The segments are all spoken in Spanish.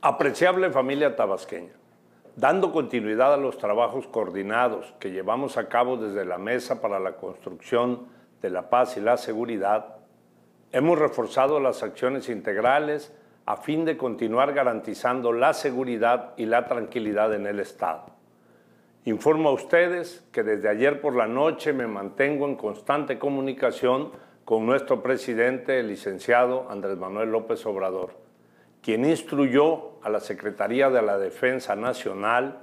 Apreciable familia tabasqueña, dando continuidad a los trabajos coordinados que llevamos a cabo desde la Mesa para la Construcción de la Paz y la Seguridad, hemos reforzado las acciones integrales a fin de continuar garantizando la seguridad y la tranquilidad en el Estado. Informo a ustedes que desde ayer por la noche me mantengo en constante comunicación con nuestro presidente, el licenciado Andrés Manuel López Obrador quien instruyó a la Secretaría de la Defensa Nacional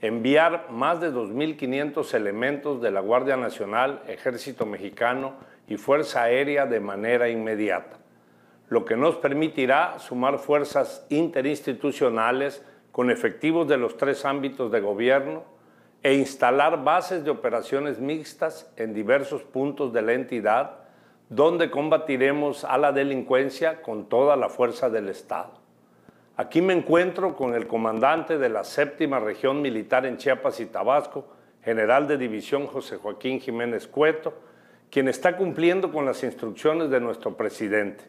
enviar más de 2.500 elementos de la Guardia Nacional, Ejército Mexicano y Fuerza Aérea de manera inmediata, lo que nos permitirá sumar fuerzas interinstitucionales con efectivos de los tres ámbitos de gobierno e instalar bases de operaciones mixtas en diversos puntos de la entidad donde combatiremos a la delincuencia con toda la fuerza del Estado. Aquí me encuentro con el comandante de la séptima región militar en Chiapas y Tabasco, general de división José Joaquín Jiménez Cueto, quien está cumpliendo con las instrucciones de nuestro presidente,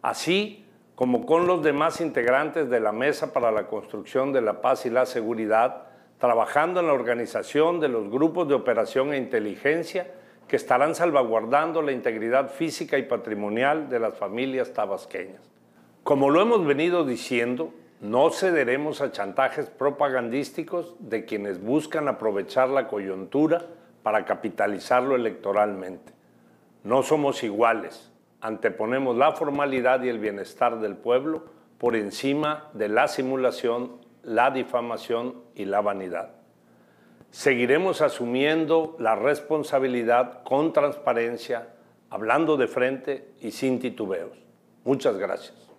así como con los demás integrantes de la Mesa para la Construcción de la Paz y la Seguridad, trabajando en la organización de los grupos de operación e inteligencia, que estarán salvaguardando la integridad física y patrimonial de las familias tabasqueñas. Como lo hemos venido diciendo, no cederemos a chantajes propagandísticos de quienes buscan aprovechar la coyuntura para capitalizarlo electoralmente. No somos iguales, anteponemos la formalidad y el bienestar del pueblo por encima de la simulación, la difamación y la vanidad. Seguiremos asumiendo la responsabilidad con transparencia, hablando de frente y sin titubeos. Muchas gracias.